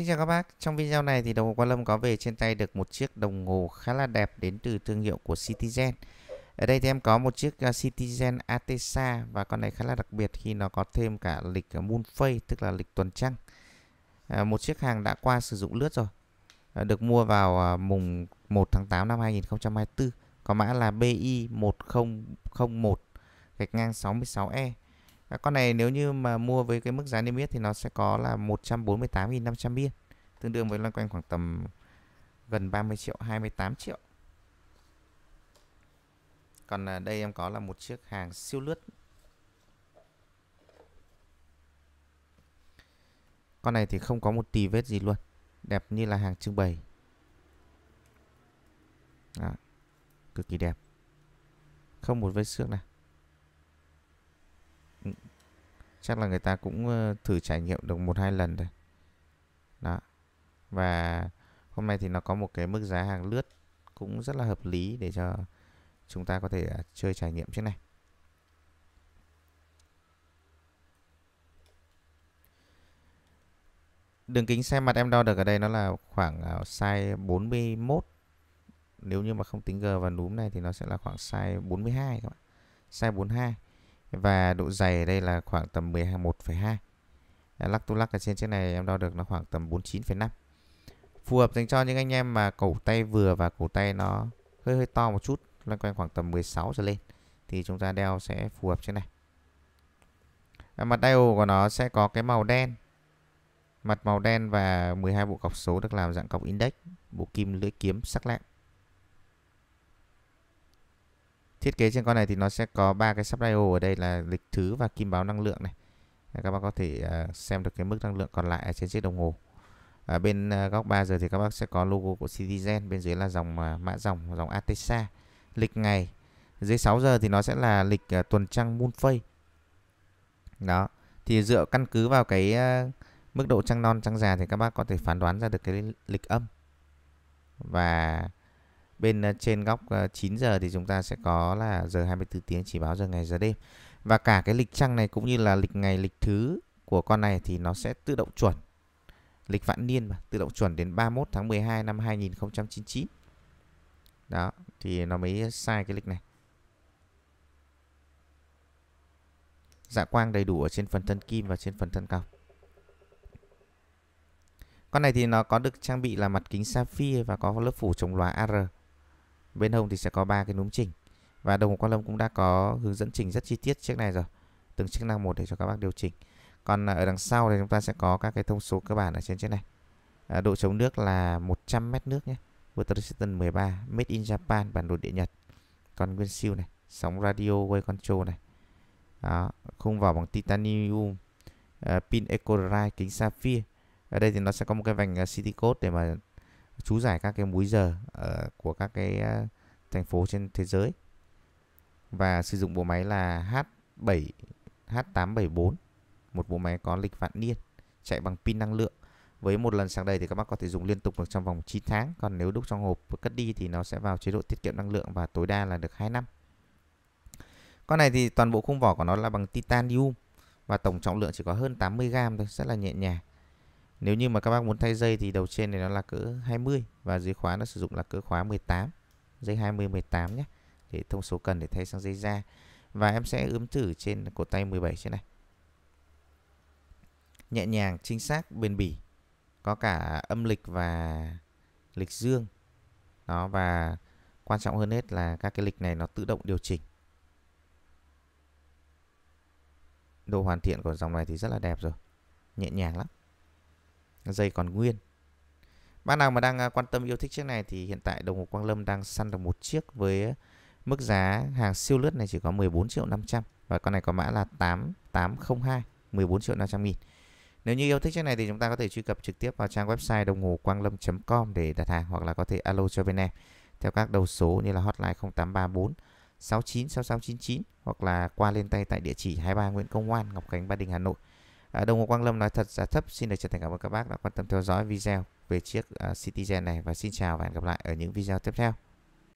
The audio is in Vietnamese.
Xin chào các bác, trong video này thì đồng hồ Quan Lâm có về trên tay được một chiếc đồng hồ khá là đẹp đến từ thương hiệu của Citizen. Ở đây thì em có một chiếc à, Citizen Artesa và con này khá là đặc biệt khi nó có thêm cả lịch à, moon phase tức là lịch tuần trăng. À, một chiếc hàng đã qua sử dụng lướt rồi, được mua vào mùng 1 tháng 8 năm 2024, có mã là BI1001 gạch ngang 66E à, con này nếu như mà mua với cái mức giá niêm yết thì nó sẽ có là 148.500 biên tương đương với loanh quanh khoảng tầm gần 30 triệu 28 triệu còn à, đây em có là một chiếc hàng siêu lướt con này thì không có một tì vết gì luôn đẹp như là hàng trưng bày Đó. cực kỳ đẹp không một vết xước này chắc là người ta cũng ờ, thử trải nghiệm được một hai lần rồi đó và hôm nay thì nó có một cái mức giá hàng lướt cũng rất là hợp lý để cho chúng ta có thể à, chơi trải nghiệm trước này đường kính xe mặt em đo được ở đây nó là khoảng à, size 41 nếu như mà không tính G và núm này thì nó sẽ là khoảng size 42 các bạn size 42 và độ dày đây là khoảng tầm 11,2 lắc tu lắc ở trên chiếc này em đo được nó khoảng tầm 49,5 phù hợp dành cho những anh em mà cổ tay vừa và cổ tay nó hơi hơi to một chút loanh quanh khoảng tầm 16 trở lên thì chúng ta đeo sẽ phù hợp trên này à, mặt dial của nó sẽ có cái màu đen mặt màu đen và 12 bộ cọc số được làm dạng cọc index bộ kim lưỡi kiếm sắc lẹm thiết kế trên con này thì nó sẽ có ba cái sub ở đây là lịch thứ và kim báo năng lượng này các bác có thể à, xem được cái mức năng lượng còn lại ở trên chiếc đồng hồ ở bên à, góc 3 giờ thì các bác sẽ có logo của Citizen bên dưới là dòng à, mã dòng dòng Atesa lịch ngày dưới 6 giờ thì nó sẽ là lịch tuần trăng moon phase đó thì dựa căn cứ vào cái mức độ trăng non trăng già thì các bác có thể phán đoán ra được cái lịch âm và Bên ờ, trên góc 9 ờ, giờ thì chúng ta sẽ có là giờ 24 tiếng chỉ báo giờ ngày giờ đêm. Và cả cái lịch trăng này cũng như là lịch ngày lịch thứ của con này thì nó sẽ tự động chuẩn. Lịch vạn niên mà, tự động chuẩn đến 31 tháng 12 năm 2099. Đó, thì nó mới sai cái lịch này. Dạ quang đầy đủ ở trên phần thân kim và trên phần thân cọc. Con này thì nó có được trang bị là mặt kính sapphire và có lớp phủ chống lóa AR bên hông thì sẽ có ba cái núm chỉnh và đồng hồ quan lâm cũng đã có hướng dẫn chỉnh rất chi tiết chiếc này rồi từng chức năng một để cho các bác điều chỉnh còn à, ở đằng sau thì chúng ta sẽ có các cái thông số cơ bản ở trên chiếc này à, độ chống nước là 100 mét nước nhé Water Resistant 13 Made in Japan bản đồ địa Nhật còn nguyên siêu này sóng radio way control này đó, khung vỏ bằng titanium uh, pin eco drive kính sapphire ở đây thì nó sẽ có một cái vành à, city code để mà chú giải các cái múi giờ ở ờ, của các cái ờ, thành phố trên thế giới và sử dụng bộ máy là H7 H874 một bộ máy có lịch vạn niên chạy bằng pin năng lượng với một lần sạc đầy thì các bác có thể dùng liên tục được trong vòng 9 tháng còn nếu đúc trong hộp và cất đi thì nó sẽ vào chế độ tiết kiệm năng lượng và tối đa là được 2 năm con này thì toàn bộ khung vỏ của nó là bằng titanium và tổng trọng lượng chỉ có hơn 80 gram thôi rất là nhẹ nhàng nếu như mà các bác muốn thay dây thì đầu trên này nó là cỡ 20 và dưới khóa nó sử dụng là cỡ khóa 18, dây 20 18 nhé. Để thông số cần để thay sang dây da. Và em sẽ ướm thử trên cổ tay 17 trên này. Nhẹ nhàng, chính xác, bền bỉ. Có cả âm lịch và lịch dương. Đó và quan trọng hơn hết là các cái lịch này nó tự động điều chỉnh. Độ hoàn thiện của dòng này thì rất là đẹp rồi. Nhẹ nhàng lắm dây còn nguyên Bác nào mà đang à, quan tâm yêu thích chiếc này thì hiện tại đồng hồ Quang Lâm đang săn được một chiếc với mức giá hàng siêu lướt này chỉ có 14 triệu 500 và con này có mã là 8802 14 triệu 500 nghìn. Nếu như yêu thích chiếc này thì chúng ta có thể truy cập trực tiếp vào trang website đồng hồ quang lâm.com để đặt hàng hoặc là có thể alo cho bên em theo các đầu số như là hotline 0834 69 6699 hoặc là qua lên tay tại địa chỉ 23 Nguyễn Công Hoan, Ngọc Khánh, Ba Đình, Hà Nội. À, Đồng Hồ Quang Lâm nói thật giá thấp. Xin được chân thành cảm ơn các bác đã quan tâm theo dõi video về chiếc uh, Citizen này và xin chào và hẹn gặp lại ở những video tiếp theo.